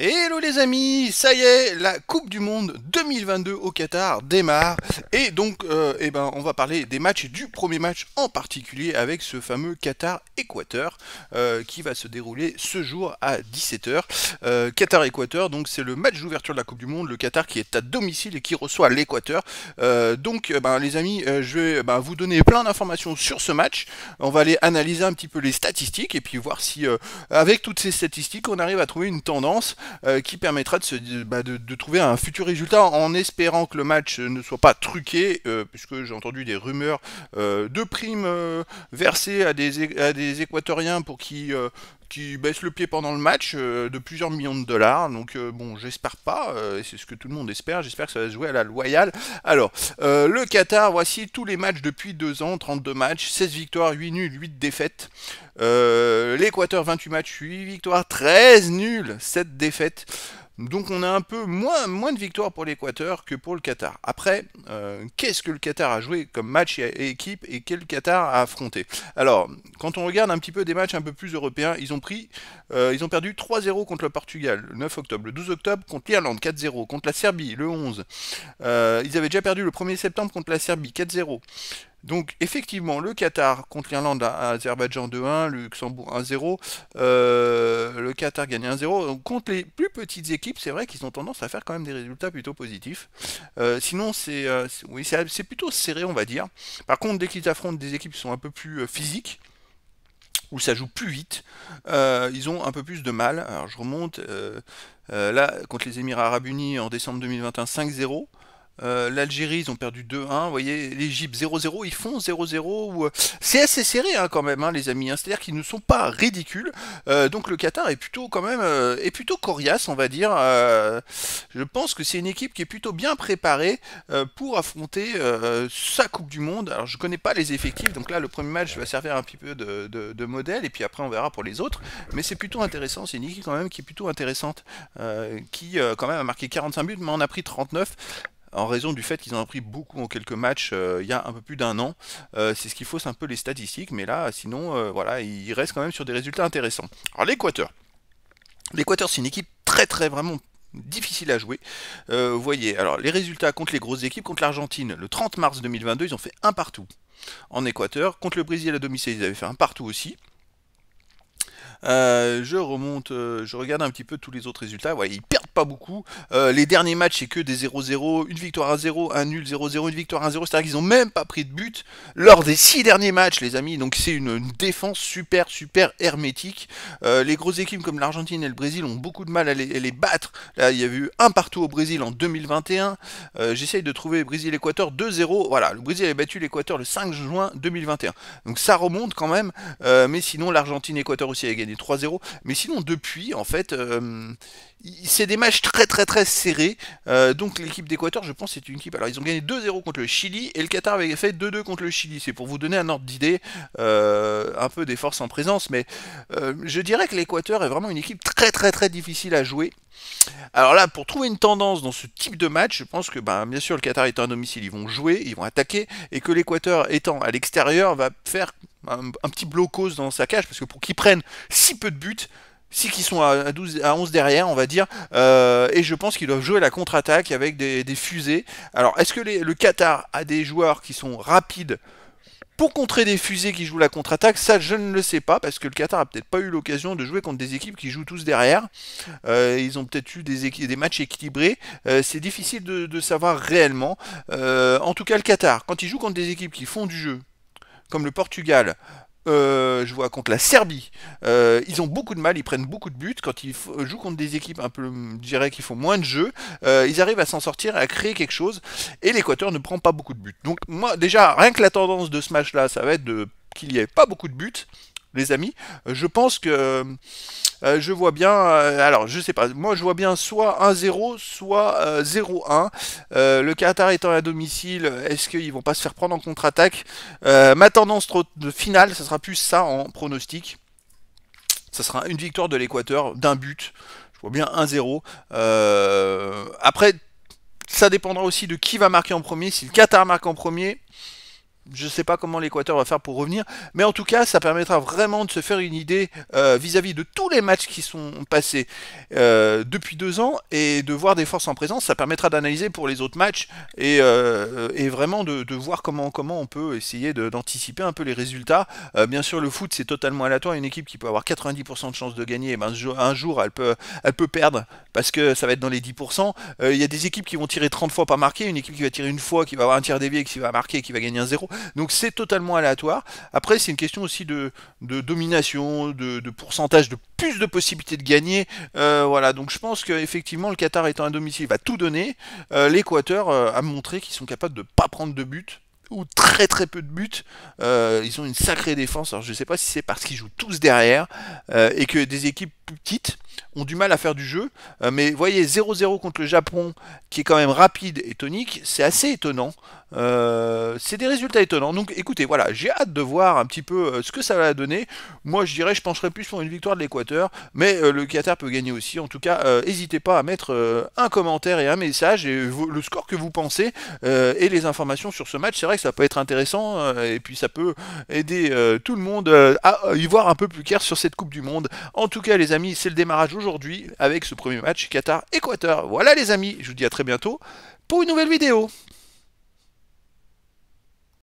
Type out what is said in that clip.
Hello les amis, ça y est, la Coupe du Monde 2022 au Qatar démarre et donc euh, eh ben, on va parler des matchs, du premier match en particulier avec ce fameux Qatar-Équateur euh, qui va se dérouler ce jour à 17h. Euh, Qatar-Équateur, donc c'est le match d'ouverture de la Coupe du Monde, le Qatar qui est à domicile et qui reçoit l'Équateur. donc eh ben, les amis, je vais eh ben, vous donner plein d'informations sur ce match, on va aller analyser un petit peu les statistiques et puis voir si avec toutes ces statistiques on arrive à trouver une tendance. Euh, qui permettra de, se, bah, de, trouver un futur résultat en espérant que le match euh, ne soit pas truqué, euh, puisque j'ai entendu des rumeurs de primes versées à des, des équatoriens pour qui qui baisse le pied pendant le match euh, de plusieurs millions de dollars. Donc euh, bon, j'espère pas, euh, et c'est ce que tout le monde espère, j'espère que ça va se jouer à la loyale. Alors, le Qatar, voici tous les matchs depuis 2 ans, 32 matchs, 16 victoires, 8 nuls, 8 défaites. L'Équateur, 28 matchs, 8 victoires, 13 nuls, 7 défaites. Donc on a un peu moins, moins de victoires pour l'Équateur que pour le Qatar. Après, euh, qu'est-ce que le Qatar a joué comme match et équipe et quel Qatar a affronté Alors, quand on regarde un petit peu des matchs un peu plus européens, ils ont pris, euh, ils ont perdu 3-0 contre le Portugal le 9 octobre, le 12 octobre contre l'Irlande 4-0, contre la Serbie le 11. Euh, ils avaient déjà perdu le 1er septembre contre la Serbie 4-0. Donc effectivement, le Qatar contre l'Irlande à Azerbaïdjan 2-1, le Luxembourg 1-0, euh, le Qatar gagne 1-0. contre les plus petites équipes, c'est vrai qu'ils ont tendance à faire quand même des résultats plutôt positifs. Euh, sinon, c'est euh, oui, c'est plutôt serré, on va dire. Par contre, dès qu'ils affrontent des équipes qui sont un peu plus physiques, où ça joue plus vite, ils ont un peu plus de mal. Alors je remonte là contre les Émirats Arabes Unis en décembre 2021 5-0. Euh, L'Algérie, ils ont perdu 2-1. Vous voyez, l'Égypte 0-0. Ils font 0-0. Euh, c'est assez serré hein, quand même, hein, les amis. Hein. C'est-à-dire qu'ils ne sont pas ridicules. Euh, donc le Qatar est plutôt quand même est plutôt coriace, on va dire. je pense que c'est une équipe qui est plutôt bien préparée pour affronter sa Coupe du Monde. Alors je connais pas les effectifs. Donc là, le premier match va servir un petit peu de, de modèle. Et puis après, on verra pour les autres. Mais c'est plutôt intéressant. C'est une équipe quand même qui est plutôt intéressante. qui quand même a marqué 45 buts, mais en a pris 39 en raison du fait qu'ils ont pris beaucoup en quelques matchs euh, il y a un peu plus d'un an. Euh, c'est ce qui fausse un peu les statistiques, mais là, sinon, euh, voilà, ils restent quand même sur des résultats intéressants. Alors l'Équateur. L'Équateur, c'est une équipe très très vraiment difficile à jouer. vous voyez, alors les résultats contre les grosses équipes, contre l'Argentine, le 30 mars 2022, ils ont fait un partout en Équateur. Contre le Brésil à domicile, ils avaient fait un partout aussi. Euh, je remonte, euh, je regarde un petit peu tous les autres résultats. Ouais, ils perdent pas beaucoup. Euh, les derniers matchs, c'est que des 0-0, une victoire à 0, un nul 0-0, une victoire à 0. C'est-à-dire qu'ils n'ont même pas pris de but lors des 6 derniers matchs, les amis. Donc c'est une, défense super, super hermétique. les grosses équipes comme l'Argentine et le Brésil ont beaucoup de mal à les, battre. Là, il y a eu un partout au Brésil en 2021. J'essaye de trouver Brésil-Équateur 2-0. Voilà, le Brésil avait battu l'Équateur le 5 juin 2021. Donc ça remonte quand même. mais sinon, l'Argentine-Équateur aussi a gagné. 3-0. Mais sinon, depuis, en fait, euh, c'est des matchs très très très serrés. Euh, donc l'équipe d'Équateur, je pense, c'est une équipe. Alors ils ont gagné 2-0 contre le Chili et le Qatar avait fait 2-2 contre le Chili. C'est pour vous donner un ordre d'idée euh, un peu des forces en présence. Mais je dirais que l'Équateur est vraiment une équipe très très très difficile à jouer. Alors là, pour trouver une tendance dans ce type de match, je pense que ben, bien sûr le Qatar étant à domicile, ils vont jouer, ils vont attaquer, et que l'Équateur étant à l'extérieur va faire un, petit blocos dans sa cage, parce que pour qu'ils prennent si peu de buts, si qu'ils sont à, à 11 derrière, on va dire, euh, et je pense qu'ils doivent jouer la contre-attaque avec des, fusées. Alors, est-ce que le Qatar a des joueurs qui sont rapides pour contrer des fusées qui jouent la contre-attaque, ça je ne le sais pas, parce que le Qatar a peut-être pas eu l'occasion de jouer contre des équipes qui jouent tous derrière. Euh, ils ont peut-être eu des, matchs équilibrés. Euh, c'est difficile de, de, savoir réellement. en tout cas, le Qatar, quand il joue contre des équipes qui font du jeu, comme le Portugal, euh, je vois contre la Serbie. Euh, ils ont beaucoup de mal, ils prennent beaucoup de buts. Quand ils euh, jouent contre des équipes un peu, je dirais, qu'ils font moins de jeux, ils arrivent à s'en sortir, à créer quelque chose. Et l'Équateur ne prend pas beaucoup de buts. Donc moi, déjà, rien que la tendance de ce match-là, ça va être de qu'il n'y ait pas beaucoup de buts, les amis. Euh, je pense que euh, euh, je vois bien, alors je sais pas, moi je vois bien soit 1-0, soit 0-1. le Qatar étant à domicile, est-ce qu'ils vont pas se faire prendre en contre-attaque Ma tendance trop de finale, ça sera plus ça en pronostic. Ça sera une victoire de l'Équateur d'un but. Je vois bien 1-0. après, ça dépendra aussi de qui va marquer en premier. Si le Qatar marque en premier, je ne sais pas comment l'Équateur va faire pour revenir, mais en tout cas, ça permettra vraiment de se faire une idée euh, vis-à-vis de tous les matchs qui sont passés euh, depuis deux ans et de voir des forces en présence. Ça permettra d'analyser pour les autres matchs et, euh, vraiment de, voir comment, comment on peut essayer d'anticiper un peu les résultats. bien sûr, le foot, c'est totalement aléatoire. Une équipe qui peut avoir 90% de chances de gagner, eh ben, un jour, elle peut, elle peut perdre parce que ça va être dans les 10%. Il y a des équipes qui vont tirer 30 fois par marqué, une équipe qui va tirer une fois, qui va avoir un tir dévié, qui va marquer, qui va gagner un zéro. Donc c'est totalement aléatoire. Après, c'est une question aussi de, domination, de, pourcentage, de plus de possibilités de gagner. Euh, voilà, donc je pense qu'effectivement, le Qatar étant à domicile va tout donner. Euh, L'Équateur euh, a montré qu'ils sont capables de ne pas prendre de but ou très très peu de buts. ils ont une sacrée défense. Alors je ne sais pas si c'est parce qu'ils jouent tous derrière et que des équipes petites ont du mal à faire du jeu. Euh, mais voyez, 0-0 contre le Japon, qui est quand même rapide et tonique, c'est assez étonnant. Euh, c'est des résultats étonnants. Donc écoutez, voilà, j'ai hâte de voir un petit peu euh, ce que ça va donner. Moi, je dirais, je pencherais plus pour une victoire de l'Équateur, mais le Qatar peut gagner aussi. En tout cas, n'hésitez pas à mettre un commentaire et un message, et le score que vous pensez, et les informations sur ce match. C'est vrai que ça peut être intéressant, et puis ça peut aider tout le monde à y voir un peu plus clair sur cette Coupe du Monde. En tout cas, les amis, c'est le démarrage aujourd'hui avec ce premier match Qatar-Équateur. Voilà les amis, je vous dis à très bientôt pour une nouvelle vidéo.